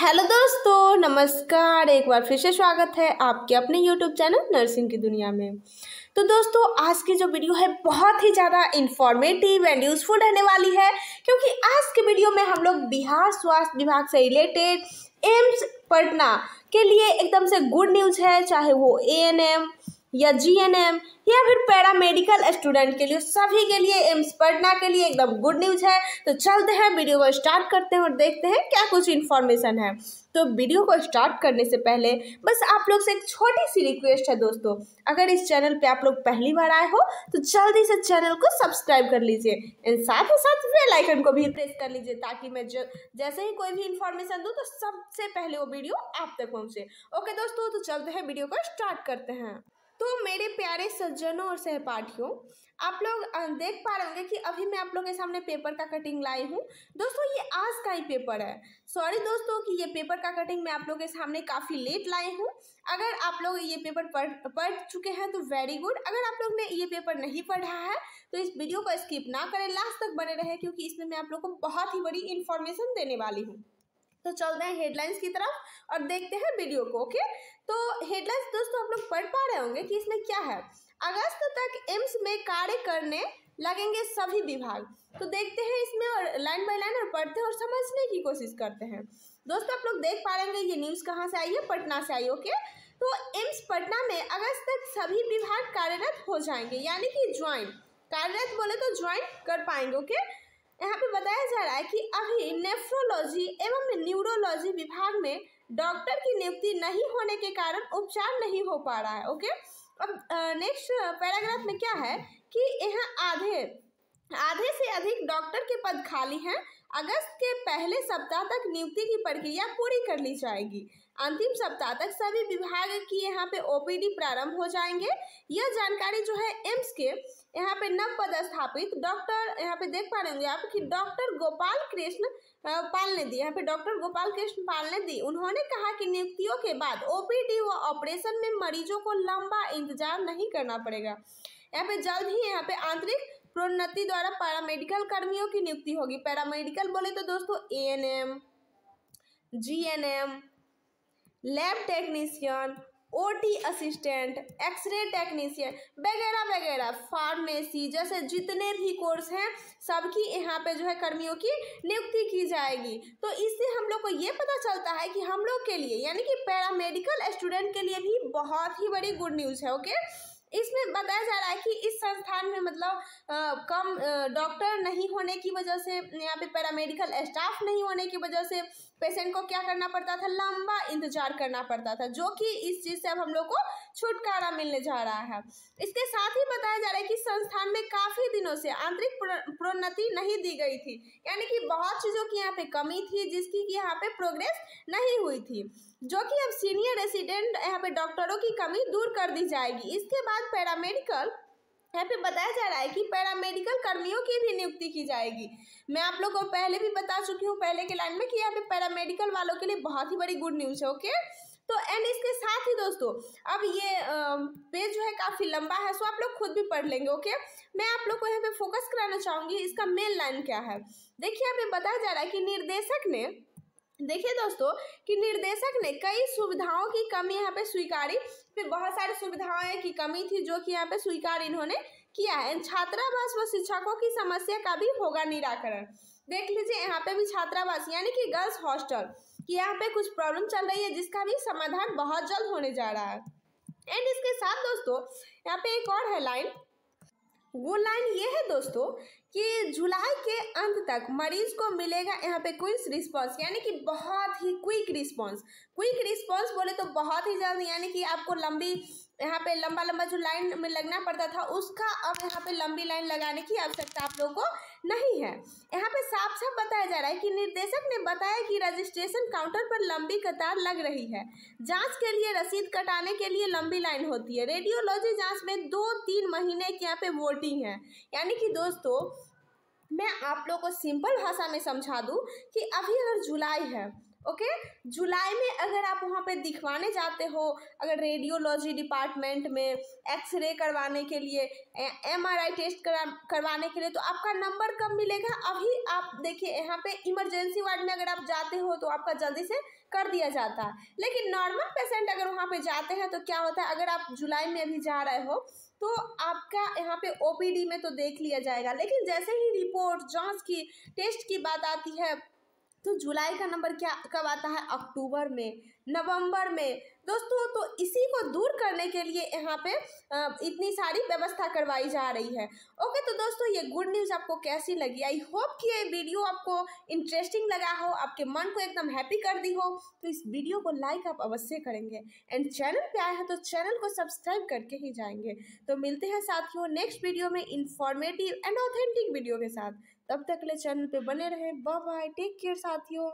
hello दोस्तों नमस्कार एक बार फिर से स्वागत है आपके अपने यूट्यूब चैनल नर्सिंग की दुनिया में तो दोस्तों आज की जो वीडियो है बहुत ही ज़्यादा इन्फॉर्मेटिव एंड यूज़फुल रहने वाली है क्योंकि आज के वीडियो में हम लोग बिहार स्वास्थ्य विभाग से रिलेटेड एम्स पटना के लिए एकदम से गुड न्यूज़ है चाहे वो ए एन एम या एम या फिर पैरामेडिकल स्टूडेंट के लिए सभी के लिए एम्स पटना के लिए एकदम गुड न्यूज है तो चलते हैं वीडियो को स्टार्ट करते हैं और देखते हैं क्या कुछ इन्फॉर्मेशन है तो वीडियो को स्टार्ट करने से पहले बस आप लोग से एक छोटी सी रिक्वेस्ट है दोस्तों अगर इस चैनल पे आप लोग पहली बार आए हो तो जल्दी से चैनल को सब्सक्राइब कर लीजिए एंड साथ ही साथ बेल आइकन को भी प्रेस कर लीजिए ताकि मैं जो जैसे ही कोई भी इन्फॉर्मेशन दूँ तो सबसे पहले वो वीडियो आप तक पहुँचे ओके दोस्तों तो चलते हैं वीडियो को स्टार्ट करते हैं तो मेरे प्यारे सज्जनों और सहपाठियों आप लोग देख पा रहे होंगे कि अभी मैं आप लोगों के सामने पेपर का कटिंग लाई हूँ दोस्तों ये आज का ही पेपर है सॉरी दोस्तों कि ये पेपर का कटिंग मैं आप लोगों के सामने काफ़ी लेट लाई हूँ अगर आप लोग ये पेपर पढ़ पढ़ चुके हैं तो वेरी गुड अगर आप लोग ने ये पेपर नहीं पढ़ा है तो इस वीडियो को स्किप ना करें लास्ट तक बने रहे क्योंकि इसमें मैं आप लोग को बहुत ही बड़ी इन्फॉर्मेशन देने वाली हूँ तो चलते हैं हेडलाइंस की तरफ और देखते हैं वीडियो को ओके तो हेडलाइंस दोस्तों आप लोग पढ़ पा रहे होंगे कि इसमें क्या है अगस्त तक एम्स में कार्य करने लगेंगे सभी विभाग तो देखते हैं इसमें और लाइन बाय लाइन और पढ़ते हैं और समझने की कोशिश करते हैं दोस्तों आप लोग देख पा रहे ये न्यूज़ कहाँ से आई है पटना से आई ओके तो एम्स पटना में अगस्त तक सभी विभाग कार्यरत हो जाएंगे यानी कि ज्वाइन कार्यरत बोले तो ज्वाइन कर पाएंगे ओके यहाँ पे बताया जा रहा है कि अभी नेफ्रोलॉजी एवं न्यूरोलॉजी विभाग में डॉक्टर की नियुक्ति नहीं होने के कारण उपचार नहीं हो पा रहा है ओके अब नेक्स्ट पैराग्राफ में क्या है कि यहाँ आधे आधे से अधिक डॉक्टर के पद खाली हैं अगस्त के पहले सप्ताह तक नियुक्ति की प्रक्रिया पूरी कर ली जाएगी अंतिम सप्ताह तक सभी विभाग की यहाँ पे ओपीडी प्रारंभ हो जाएंगे यह जानकारी जो है एम्स के यहाँ पे नव पदस्थापित डॉक्टर यहाँ पे देख पा रहे होंगे आप कि डॉक्टर गोपाल कृष्ण पाल ने दी यहाँ पे डॉक्टर गोपाल कृष्ण पाल ने दी उन्होंने कहा कि नियुक्तियों के बाद ओपीडी व ऑपरेशन में मरीजों को लंबा इंतजार नहीं करना पड़ेगा यहाँ पे जल्द ही यहाँ पे आंतरिक प्रोन्नति द्वारा पैरामेडिकल कर्मियों की नियुक्ति होगी पैरामेडिकल बोले तो दोस्तों A N M G N M lab technician O T assistant x ray technician वगैरह वगैरह फार्मेसी जैसे जितने भी कोर्स हैं सबकी यहाँ पे जो है कर्मियों की नियुक्ति की जाएगी तो इससे हम लोग को ये पता चलता है कि हम लोग के लिए यानी कि पैरामेडिकल स्टूडेंट के लिए भी बहुत ही बड़ी गुड न्यूज़ है ओके इसमें बताया जा रहा है कि इस संस्थान में मतलब कम डॉक्टर नहीं होने की वजह से यहाँ पे पैरामेडिकल स्टाफ नहीं होने की वजह से पेशेंट को क्या करना पड़ता था लंबा इंतजार करना पड़ता था जो कि इस चीज़ से अब हम लोग को छुटकारा मिलने जा रहा है इसके साथ ही बताया जा रहा है कि संस्थान में काफ़ी दिनों से आंतरिक प्रोन्नति नहीं दी गई थी यानी कि बहुत चीज़ों की यहाँ पे कमी थी जिसकी कि यहाँ पे प्रोग्रेस नहीं हुई थी जो कि अब सीनियर रेसिडेंट यहाँ पे डॉक्टरों की कमी दूर कर दी जाएगी इसके बाद पैरामेडिकल यहाँ पे बताया जा रहा है कि पैरामेडिकल कर्मियों की भी नियुक्ति की जाएगी मैं आप लोगों को पहले भी बता चुकी हूँ पहले के लाइन में कि यहाँ पे पैरामेडिकल वालों के लिए बहुत ही बड़ी गुड न्यूज़ है ओके तो एंड इसके साथ ही दोस्तों अब ये पेज जो है काफ़ी लंबा है सो आप लोग खुद भी पढ़ लेंगे ओके मैं आप लोग को यहाँ पे फोकस कराना चाहूँगी इसका मेन लाइन क्या है देखिए यहाँ पे बताया जा रहा है कि निर्देशक ने देखिए दोस्तों कि निर्देशक ने कई सुविधाओं की कमी यहाँ पे स्वीकारी फिर बहुत सारी सुविधाएं की कमी थी जो कि यहाँ पे स्वीकार इन्होंने किया है छात्रावास व शिक्षकों की समस्या का भी होगा निराकरण देख लीजिए यहाँ पे भी छात्रावास यानी कि गर्ल्स हॉस्टल कि यहाँ पे कुछ प्रॉब्लम चल रही है जिसका भी समाधान बहुत जल्द होने जा रहा है एंड इसके साथ दोस्तों यहाँ पे एक और है लाइन वो लाइन ये है दोस्तों कि जुलाई के अंत तक मरीज को मिलेगा यहाँ पे क्विक रिस्पांस यानी कि बहुत ही क्विक रिस्पांस क्विक रिस्पांस बोले तो बहुत ही जल्द यानी कि आपको लंबी यहाँ पे लंबा लंबा जो लाइन में लगना पड़ता था उसका अब यहाँ पे लंबी लाइन लगाने की आवश्यकता आप लोगों को नहीं है यहाँ पे साफ साफ बताया जा रहा है कि निर्देशक ने बताया कि रजिस्ट्रेशन काउंटर पर लंबी कतार लग रही है जांच के लिए रसीद कटाने के लिए लंबी लाइन होती है रेडियोलॉजी जाँच में दो तीन महीने की यहाँ पे वोटिंग है यानी कि दोस्तों मैं आप लोग को सिंपल भाषा में समझा दूँ कि अभी अगर जुलाई है ओके जुलाई में अगर आप वहाँ पे दिखवाने जाते हो अगर रेडियोलॉजी डिपार्टमेंट में एक्सरे करवाने के लिए एमआरआई टेस्ट करा करवाने के लिए तो आपका नंबर कब मिलेगा अभी आप देखिए यहाँ पे इमरजेंसी वार्ड में अगर आप जाते हो तो आपका जल्दी से कर दिया जाता है लेकिन नॉर्मल पेशेंट अगर वहाँ पे जाते हैं तो क्या होता है अगर आप जुलाई में अभी जा रहे हो तो आपका यहाँ पे ओपीडी में तो देख लिया जाएगा लेकिन जैसे ही रिपोर्ट जांच की टेस्ट की बात आती है तो जुलाई का नंबर क्या कब आता है अक्टूबर में नवंबर में दोस्तों तो इसी को दूर करने के लिए यहाँ पे इतनी सारी व्यवस्था करवाई जा रही है ओके तो दोस्तों ये गुड न्यूज़ आपको कैसी लगी आई होप कि ये वीडियो आपको इंटरेस्टिंग लगा हो आपके मन को एकदम हैप्पी कर दी हो तो इस वीडियो को लाइक आप अवश्य करेंगे एंड चैनल पर आए हैं तो चैनल को सब्सक्राइब करके ही जाएंगे तो मिलते हैं साथियों नेक्स्ट वीडियो में इंफॉर्मेटिव एंड ऑथेंटिक वीडियो के साथ तब तक के लिए चैनल पे बने रहें बाय बाय टेक केयर साथियों